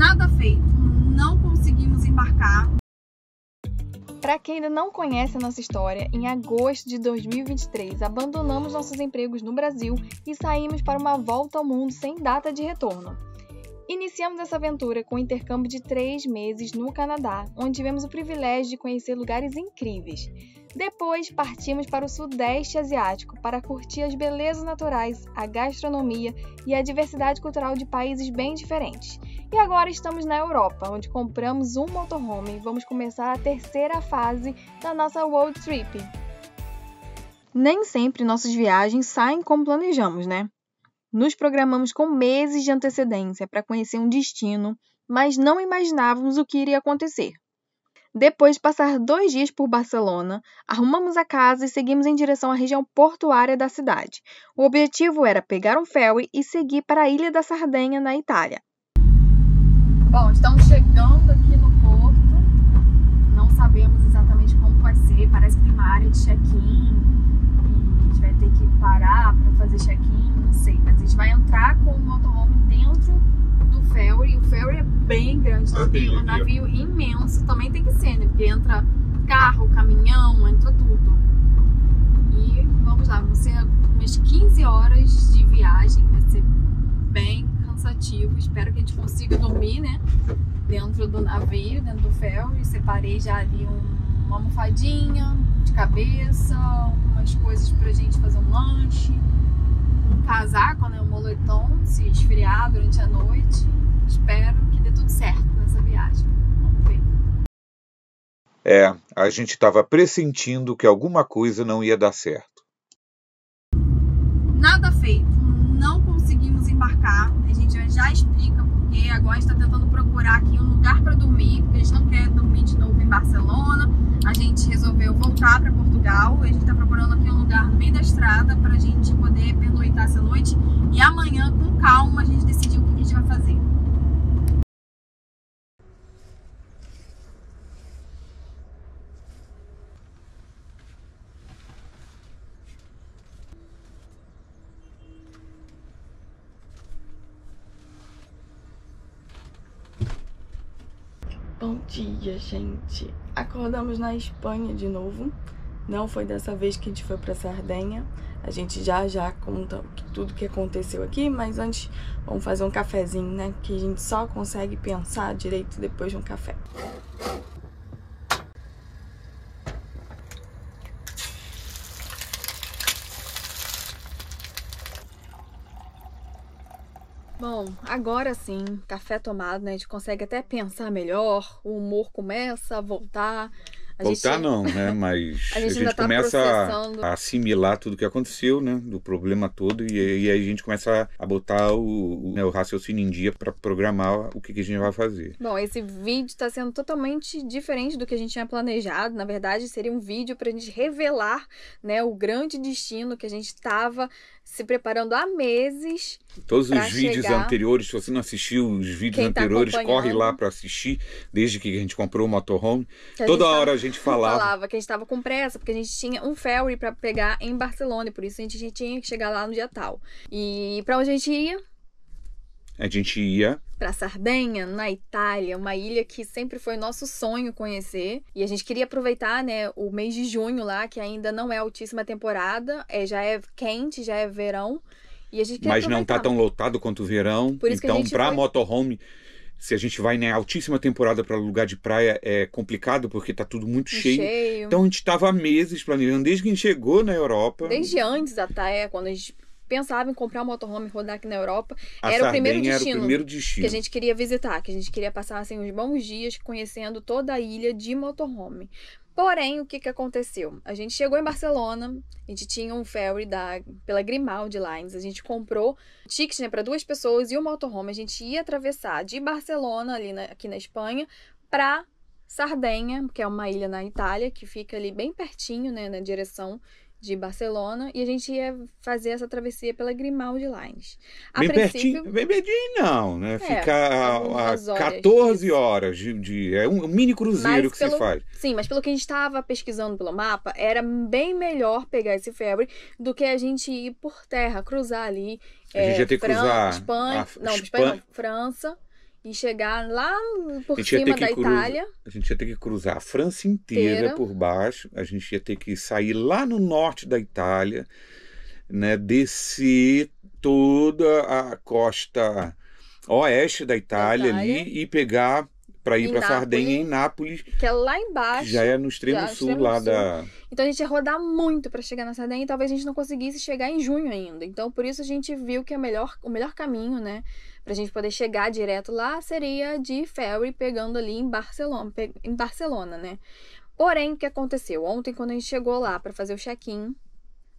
nada feito, não conseguimos embarcar. Para quem ainda não conhece a nossa história, em agosto de 2023 abandonamos nossos empregos no Brasil e saímos para uma volta ao mundo sem data de retorno. Iniciamos essa aventura com um intercâmbio de três meses no Canadá, onde tivemos o privilégio de conhecer lugares incríveis. Depois partimos para o Sudeste Asiático para curtir as belezas naturais, a gastronomia e a diversidade cultural de países bem diferentes. E agora estamos na Europa, onde compramos um motorhome e vamos começar a terceira fase da nossa world trip. Nem sempre nossas viagens saem como planejamos, né? Nos programamos com meses de antecedência para conhecer um destino, mas não imaginávamos o que iria acontecer. Depois de passar dois dias por Barcelona, arrumamos a casa e seguimos em direção à região portuária da cidade. O objetivo era pegar um ferry e seguir para a ilha da Sardenha, na Itália. Bom, estamos chegando aqui no porto. Não sabemos exatamente como vai ser, parece que tem uma área de check-in gente vai ter que parar para fazer check-in, não sei. Mas a gente vai entrar com o motorhome dentro do ferry. O ferry é bem grande, é um navio imenso. Também tem que ser, né? Porque entra carro, caminhão, entra tudo. E vamos lá, vão ser umas 15 horas de viagem, vai ser bem cansativo. Espero que a gente consiga dormir, né? Dentro do navio, dentro do ferry. Separei já ali um, uma almofadinha, de cabeça, umas coisas pra gente fazer um lanche, um casaco, né, um moletom, se esfriar durante a noite. Espero que dê tudo certo nessa viagem. Vamos ver. É, a gente estava pressentindo que alguma coisa não ia dar certo. Nada feito. Não conseguimos embarcar. A gente já explica porque agora a gente está tentando procurar aqui um lugar para dormir, porque a gente não quer dormir de novo em Barcelona. A gente resolveu voltar para Portugal. A gente está procurando aqui um lugar no meio da estrada para a gente poder pernoitar essa noite. E amanhã, com calma, a gente decidiu o que a gente vai fazer. dia, gente. Acordamos na Espanha de novo. Não foi dessa vez que a gente foi para Sardenha. A gente já já conta tudo que aconteceu aqui, mas antes vamos fazer um cafezinho, né? Que a gente só consegue pensar direito depois de um café. Bom, agora sim, café tomado, né? A gente consegue até pensar melhor, o humor começa a voltar. A voltar gente... não, né? Mas a gente, a gente tá começa processando... a assimilar tudo que aconteceu, né? Do problema todo e, e aí a gente começa a botar o, o, né, o raciocínio em dia para programar o que, que, a gente vai fazer. Bom, esse vídeo está sendo totalmente diferente do que a gente tinha planejado. Na verdade, seria um vídeo para a gente revelar, né? O grande destino que a gente estava se preparando há meses. Todos os vídeos chegar. anteriores, se você não assistiu os vídeos Quem tá anteriores, tá corre lá para assistir, desde que a gente comprou o motorhome. Que Toda a hora tava, a gente falava. falava que a gente estava com pressa, porque a gente tinha um ferry para pegar em Barcelona, e por isso a gente, a gente tinha que chegar lá no dia tal. E para onde a gente ia? A gente ia para Sardenha, na Itália, uma ilha que sempre foi nosso sonho conhecer. E a gente queria aproveitar, né, o mês de junho lá, que ainda não é altíssima temporada, é, já é quente, já é verão. E a gente Mas não tá tão lotado quanto o verão. Por isso então, para foi... motorhome, se a gente vai na né, altíssima temporada para lugar de praia é complicado porque tá tudo muito cheio. cheio. Então a gente estava há meses planejando desde que a gente chegou na Europa. Desde antes até quando a gente pensava em comprar um motorhome e rodar aqui na Europa. A era o primeiro destino. Era o primeiro destino. Que a gente queria visitar, que a gente queria passar assim uns bons dias conhecendo toda a ilha de motorhome. Porém, o que, que aconteceu? A gente chegou em Barcelona, a gente tinha um ferry da, pela Grimaldi Lines, a gente comprou tickets né, para duas pessoas e o um motorhome. A gente ia atravessar de Barcelona, ali na, aqui na Espanha, para Sardenha, que é uma ilha na Itália, que fica ali bem pertinho, né, na direção de Barcelona e a gente ia fazer essa travessia pela Grimaldi Lines. A bem princípio... pertinho, bem pertinho não, né? É, Fica a, 14 horas de, de, é um mini cruzeiro mas que pelo, se faz. Sim, mas pelo que a gente estava pesquisando pelo mapa, era bem melhor pegar esse ferry do que a gente ir por terra, cruzar ali. A gente é, ia ter que cruzar Espanha, a... não, Espanha, Espanha não, França e chegar lá por cima da cruza, Itália. A gente ia ter que cruzar a França inteira, por baixo, a gente ia ter que sair lá no norte da Itália, né, descer toda a costa oeste da Itália, da Itália. ali e pegar para ir para Sardenha, em Nápoles. Que é lá embaixo. já é no extremo é sul, extremo lá sul. da. Então a gente ia rodar muito para chegar na Sardenha e talvez a gente não conseguisse chegar em junho ainda. Então por isso a gente viu que é melhor, o melhor caminho, né? para a gente poder chegar direto lá seria de ferry pegando ali em Barcelona, em Barcelona, né? Porém, o que aconteceu? Ontem, quando a gente chegou lá para fazer o check-in,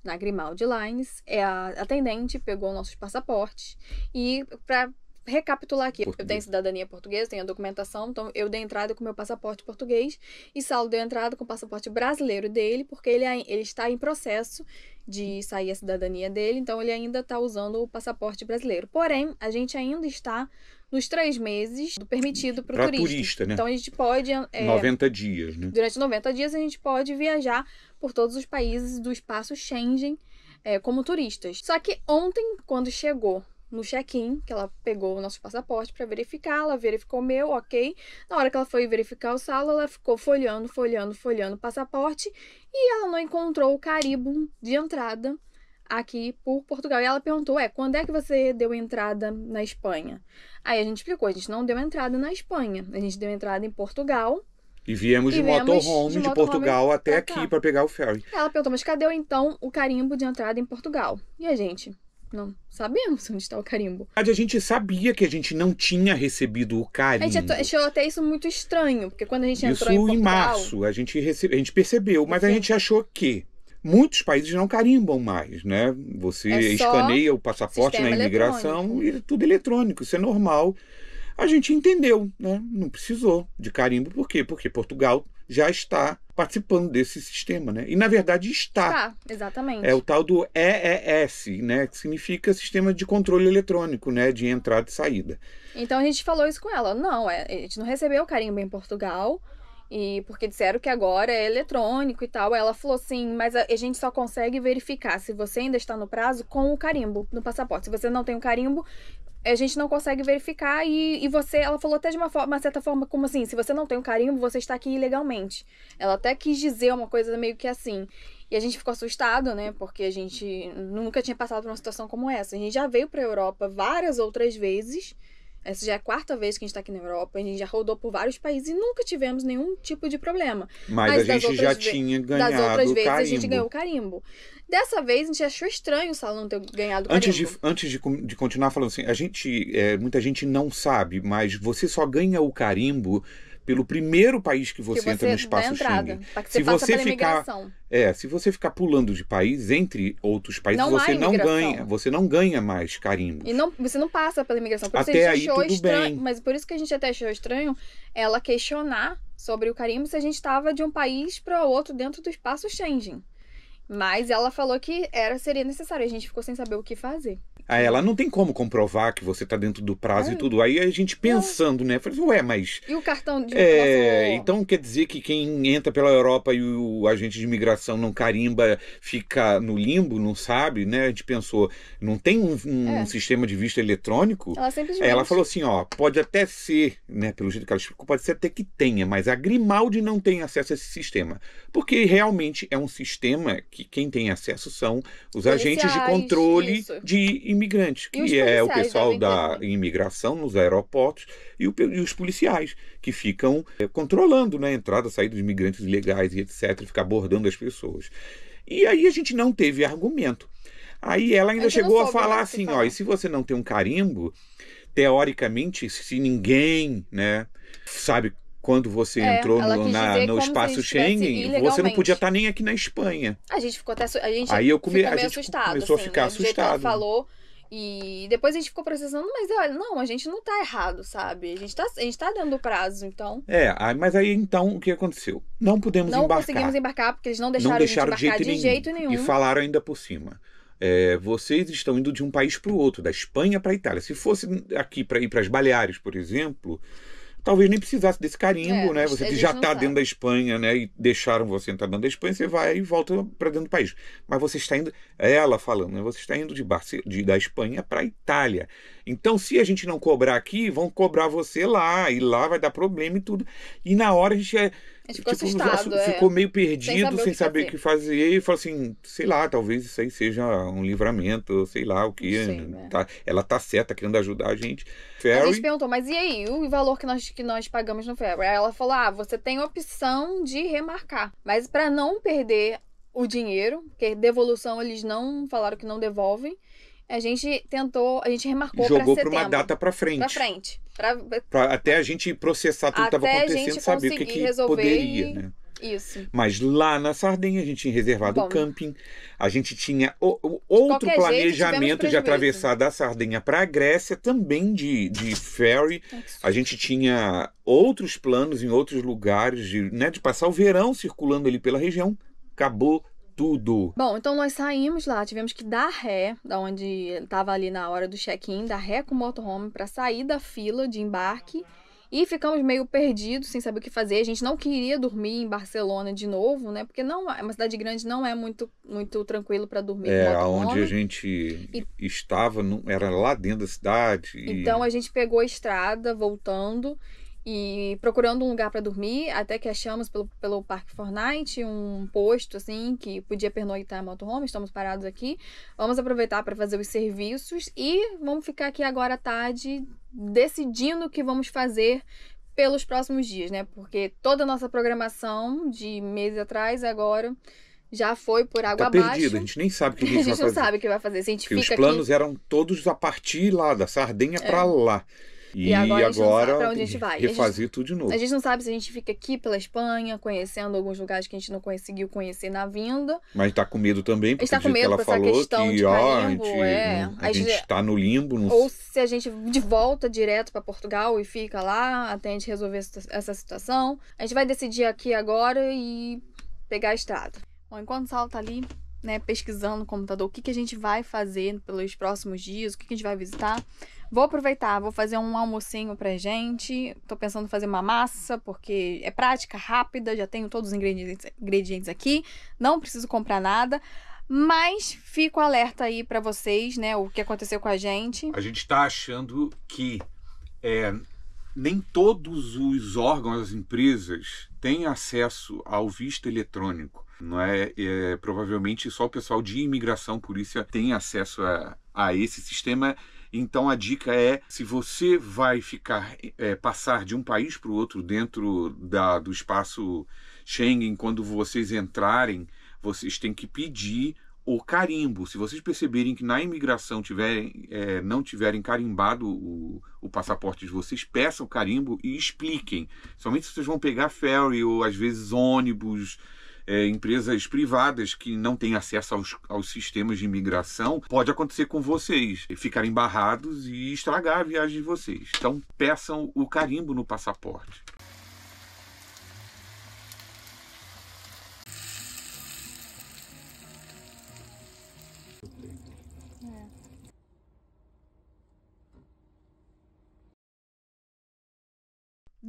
na Grimaldi Lines, é a atendente pegou nossos passaportes e para recapitular aqui. Português. Eu tenho cidadania portuguesa, tenho a documentação, então eu dei entrada com meu passaporte português e Saulo deu entrada com o passaporte brasileiro dele, porque ele, ele está em processo de sair a cidadania dele, então ele ainda está usando o passaporte brasileiro. Porém, a gente ainda está nos três meses do permitido para o turista. turista né? Então a gente pode. É, 90 dias, né? Durante 90 dias a gente pode viajar por todos os países do espaço Schengen é, como turistas. Só que ontem, quando chegou no check-in, que ela pegou o nosso passaporte para verificar, ela verificou o meu, ok. Na hora que ela foi verificar o saldo, ela ficou folhando, folhando, folhando o passaporte e ela não encontrou o carimbo de entrada aqui por Portugal. E ela perguntou: é, quando é que você deu entrada na Espanha? Aí a gente explicou: a gente não deu entrada na Espanha, a gente deu entrada em Portugal. E viemos, e de, viemos motorhome de, de motorhome Portugal até aqui para pegar o ferry. Ela perguntou: mas cadê então o carimbo de entrada em Portugal? E a gente, não sabemos onde está o carimbo. A gente sabia que a gente não tinha recebido o carimbo. A gente achou até isso muito estranho, porque quando a gente isso entrou em, Portugal... em março, a gente, recebe, a gente percebeu, mas a gente achou que muitos países não carimbam mais, né? Você é escaneia o passaporte na imigração eletrônico. e tudo eletrônico, isso é normal. A gente entendeu, né? Não precisou de carimbo, por quê? Porque Portugal já está participando desse sistema, né? E na verdade está. Está, exatamente. É o tal do EES, né? Que significa sistema de controle eletrônico, né? De entrada e saída. Então a gente falou isso com ela. Não, é, a gente não recebeu o carimbo em Portugal e porque disseram que agora é eletrônico e tal. Ela falou assim, mas a, gente só consegue verificar se você ainda está no prazo com o carimbo no passaporte. Se você não tem o carimbo, a gente não consegue verificar. E, e você, ela falou até de uma, forma, uma certa forma, como assim, se você não tem o carimbo, você está aqui ilegalmente. Ela até quis dizer uma coisa meio que assim. E a gente ficou assustado, né? Porque a gente nunca tinha passado por uma situação como essa. A gente já veio para a Europa várias outras vezes essa já é a quarta vez que a gente está aqui na Europa, a gente já rodou por vários países e nunca tivemos nenhum tipo de problema. Mas, Mas a gente já tinha ganhado Das outras vezes carimbo. a gente ganhou o carimbo. Dessa vez a gente achou estranho o salão ter ganhado o antes carimbo. De, antes de, de continuar falando assim, a gente, é, muita gente não sabe, mas você só ganha o carimbo pelo primeiro país que você, que você entra no espaço entrada, Schengen. Você tá se você ficar é, se você ficar pulando de país entre outros países, não você não ganha, você não ganha mais carimbo. E não, você não passa pela imigração. Por até aí tudo estranho, bem. Mas por isso que a gente até achou estranho ela questionar sobre o carimbo se a gente estava de um país para outro dentro do espaço Schengen. Mas ela falou que era seria necessário. A gente ficou sem saber o que fazer a ela, não tem como comprovar que você está dentro do prazo é. e tudo. Aí a gente pensando, é. né? Falei, assim, ué, mas. E o cartão de é, Então quer dizer que quem entra pela Europa e o agente de imigração não carimba, fica no limbo, não sabe, né? A gente pensou, não tem um, um é. sistema de visto eletrônico? Ela simplesmente. Ela falou assim: ó, pode até ser, né? Pelo jeito que ela explicou, pode ser até que tenha, mas a Grimaldi não tem acesso a esse sistema. Porque realmente é um sistema que quem tem acesso são os agentes de controle isso. de imigração imigrantes, que é o pessoal da imigração nos aeroportos e, o, e, os policiais, que ficam eh, controlando né, a entrada, e saída dos imigrantes ilegais e etc., ficar abordando as pessoas. E aí a gente não teve argumento. Aí ela ainda chegou a né, falar assim, falar. ó, e se você não tem um carimbo, teoricamente, se ninguém, né, sabe quando você é, entrou no, na, no espaço Schengen, você não podia estar tá nem aqui na Espanha. A gente ficou até a gente aí eu come, a gente assustado, começou assim, a ficar né? assustado. falou, e depois a gente ficou processando, mas olha, não, a gente não tá errado, sabe? A gente tá, a gente tá dando prazo, então. É, ah, mas aí então o que aconteceu? Não pudemos não embarcar. Não conseguimos embarcar, porque eles não deixaram, não deixaram de jeito, de jeito nenhum. nenhum. E falaram ainda por cima. É, vocês estão indo de um país para o outro, da Espanha para a Itália. Se fosse aqui para ir para as Baleares, por exemplo, talvez nem precisasse desse carimbo, é, né? Você já está dentro da Espanha, né? E deixaram você entrar dentro da Espanha, você vai e volta para dentro do país. Mas você está indo, ela falando, né? Você está indo de, Barce... de da Espanha para a Itália. Então, se a gente não cobrar aqui, vão cobrar você lá, e lá vai dar problema e tudo. E na hora a gente é a gente ficou tipo, assustado. É. Ficou meio perdido, sem saber o que, que fazer. E falou assim, sei lá, talvez isso aí seja um livramento, sei lá o que. Né? Tá, ela tá certa querendo ajudar a gente. Ferry... A gente perguntou, mas e aí, o valor que nós, que nós pagamos no Ferry? Aí ela falou, ah, você tem opção de remarcar. Mas para não perder o dinheiro, porque devolução eles não falaram que não devolvem, a gente tentou, a gente remarcou para setembro. Jogou para uma data para frente. Para frente. Pra... pra até a gente processar tudo que estava acontecendo, saber o que, que poderia, né? Isso. Mas lá na Sardenha a gente tinha reservado o camping, a gente tinha o, o outro planejamento de atravessar da Sardenha para a Grécia, também de, de ferry. A gente tinha outros planos em outros lugares, de, né, de passar o verão circulando ali pela região. Acabou tudo. Bom, então nós saímos lá, tivemos que dar ré, da onde estava ali na hora do check-in, dar ré com o motorhome para sair da fila de embarque. E ficamos meio perdidos, sem saber o que fazer. A gente não queria dormir em Barcelona de novo, né? Porque não, é, uma cidade grande não é muito, muito tranquilo para dormir. É, onde a gente e... estava, era lá dentro da cidade. E... Então a gente pegou a estrada voltando e procurando um lugar para dormir, até que achamos pelo, pelo Parque Fortnite um posto assim que podia pernoitar a motorhome. Estamos parados aqui. Vamos aproveitar para fazer os serviços e vamos ficar aqui agora à tarde decidindo o que vamos fazer pelos próximos dias, né? Porque toda a nossa programação de meses atrás agora já foi por água tá abaixo. perdido, a gente nem sabe o que a gente, a gente vai fazer. A gente não sabe o que vai fazer. Se a gente Porque fica os planos aqui... eram todos a partir lá, da Sardenha é. para lá. E, e agora, agora para onde a gente vai. Refazer gente, tudo de novo. A gente não sabe se a gente fica aqui pela Espanha, conhecendo alguns lugares que a gente não conseguiu conhecer na vinda. Mas tá com medo também, porque a gente tá com medo ela falou questão que, de ó, carimbo, a gente, é. a, gente, tá no limbo. Não... Ou se a gente de volta direto para Portugal e fica lá até a gente resolver essa situação. A gente vai decidir aqui agora e pegar a estrada. Bom, enquanto o Saulo tá ali, né, pesquisando no computador o que, que a gente vai fazer pelos próximos dias, o que, que a gente vai visitar. Vou aproveitar, vou fazer um almocinho pra gente. Tô pensando em fazer uma massa, porque é prática, rápida, já tenho todos os ingredientes, ingredientes aqui, não preciso comprar nada. Mas fico alerta aí para vocês, né, o que aconteceu com a gente. A gente tá achando que é, nem todos os órgãos, as empresas, têm acesso ao visto eletrônico não é? é? Provavelmente só o pessoal de imigração, polícia, tem acesso a, a esse sistema. Então a dica é: se você vai ficar é, passar de um país para o outro dentro da, do espaço Schengen, quando vocês entrarem, vocês têm que pedir o carimbo. Se vocês perceberem que na imigração tiverem, é, não tiverem carimbado o, o, passaporte de vocês, peçam o carimbo e expliquem. Somente vocês vão pegar ferry ou às vezes ônibus é, empresas privadas que não têm acesso aos, aos sistemas de imigração, pode acontecer com vocês, ficarem barrados e estragar a viagem de vocês. Então, peçam o carimbo no passaporte.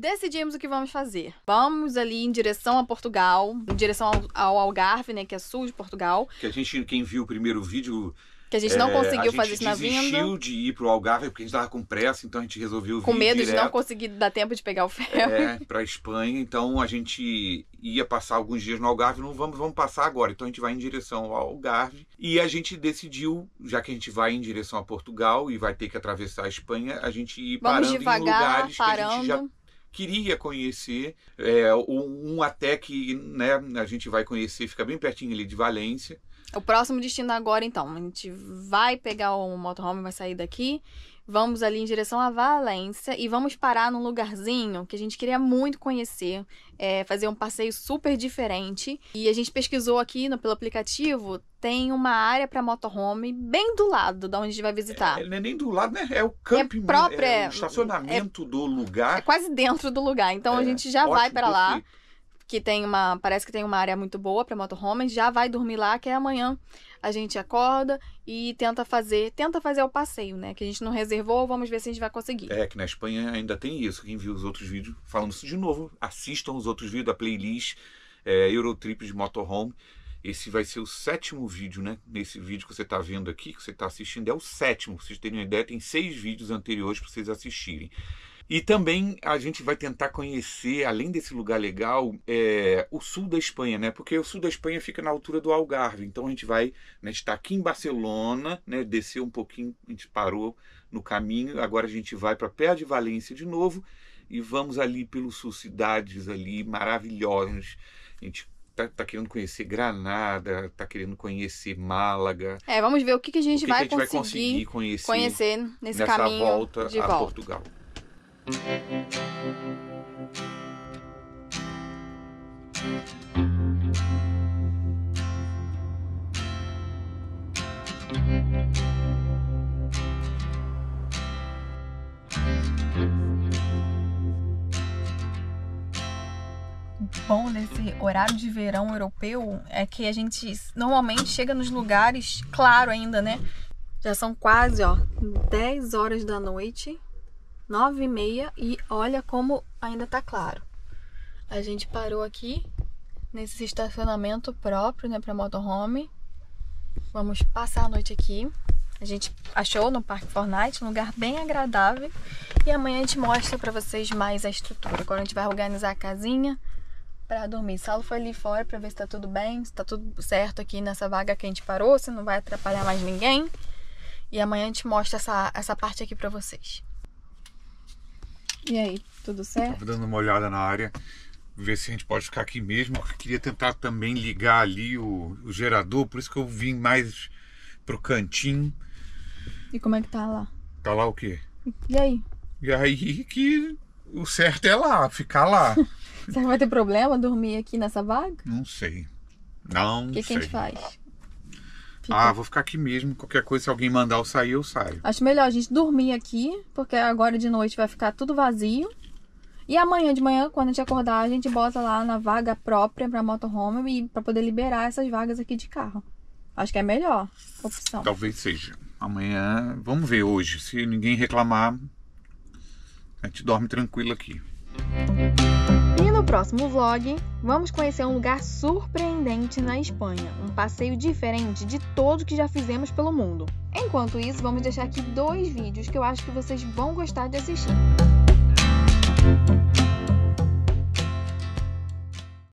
decidimos o que vamos fazer. Vamos ali em direção a Portugal, em direção ao, ao Algarve, né, que é sul de Portugal. Que a gente, quem viu o primeiro vídeo, que a gente não é, conseguiu fazer isso na vinda. A gente desistiu de ir pro Algarve porque a gente tava com pressa, então a gente resolveu vir Com medo direto, de não conseguir dar tempo de pegar o ferro. É, pra Espanha. Então a gente ia passar alguns dias no Algarve, não vamos, vamos passar agora. Então a gente vai em direção ao Algarve. E a gente decidiu, já que a gente vai em direção a Portugal e vai ter que atravessar a Espanha, a gente ir vamos parando devagar, em lugares parando. que a gente já queria conhecer, é, um até que né, a gente vai conhecer, fica bem pertinho ali de Valência. O próximo destino agora, então, a gente vai pegar o motorhome, vai sair daqui Vamos ali em direção à Valência e vamos parar num lugarzinho que a gente queria muito conhecer, é, fazer um passeio super diferente. E a gente pesquisou aqui no, pelo aplicativo, tem uma área para motorhome bem do lado da onde a gente vai visitar. É, é, é nem do lado, né? É o é camping, é, própria, é o estacionamento é do lugar. É quase dentro do lugar, então a gente já ótimo, vai para lá. Perfeito que tem uma, parece que tem uma área muito boa para motorhome já vai dormir lá que é amanhã a gente acorda e tenta fazer, tenta fazer o passeio, né? Que a gente não reservou, vamos ver se a gente vai conseguir. É que na Espanha ainda tem isso. Quem viu os outros vídeos falando isso de novo, assistam os outros vídeos da playlist é, Eurotrip de motorhome. Esse vai ser o sétimo vídeo, né? Nesse vídeo que você está vendo aqui, que você está assistindo, é o sétimo. Pra vocês terem uma ideia, tem seis vídeos anteriores para vocês assistirem. E também a gente vai tentar conhecer, além desse lugar legal, é, o sul da Espanha, né? Porque o sul da Espanha fica na altura do Algarve. Então a gente vai, né, tá aqui em Barcelona, né? Desceu um pouquinho, a gente parou no caminho. Agora a gente vai para perto de Valência de novo e vamos ali pelo sul, cidades ali maravilhosas. A gente Tá, tá, querendo conhecer Granada, tá querendo conhecer Málaga. É, vamos ver o que, que a gente, o que vai, que a gente conseguir vai conseguir conhecer, conhecer nesse nessa caminho volta de a volta. Portugal bom desse horário de verão europeu é que a gente normalmente chega nos lugares claro ainda, né? Já são quase, ó, 10 horas da noite nove e meia e olha como ainda tá claro. A gente parou aqui nesse estacionamento próprio, né, para motorhome. Vamos passar a noite aqui. A gente achou no Parque Fortnite um lugar bem agradável e amanhã a gente mostra para vocês mais a estrutura. Agora a gente vai organizar a casinha para dormir. Saulo foi ali fora para ver se tá tudo bem, se tá tudo certo aqui nessa vaga que a gente parou, se não vai atrapalhar mais ninguém. E amanhã a gente mostra essa, essa parte aqui para vocês. E aí, tudo certo? Estava dando uma olhada na área, ver se a gente pode ficar aqui mesmo. Eu queria tentar também ligar ali o, o gerador, por isso que eu vim mais pro cantinho. E como é que tá lá? Tá lá o quê? E aí? E aí que o certo é lá, ficar lá. Será que vai ter problema dormir aqui nessa vaga? Não sei. Não sei. O que a gente faz? Fica. Ah, vou ficar aqui mesmo. Qualquer coisa, se alguém mandar eu sair, eu saio. Acho melhor a gente dormir aqui, porque agora de noite vai ficar tudo vazio. E amanhã de manhã, quando a gente acordar, a gente bota lá na vaga própria para motorhome e para poder liberar essas vagas aqui de carro. Acho que é a melhor opção. Talvez seja. Amanhã, vamos ver hoje. Se ninguém reclamar, a gente dorme tranquilo aqui próximo vlog, vamos conhecer um lugar surpreendente na Espanha, um passeio diferente de todo que já fizemos pelo mundo. Enquanto isso, vamos deixar aqui dois vídeos que eu acho que vocês vão gostar de assistir.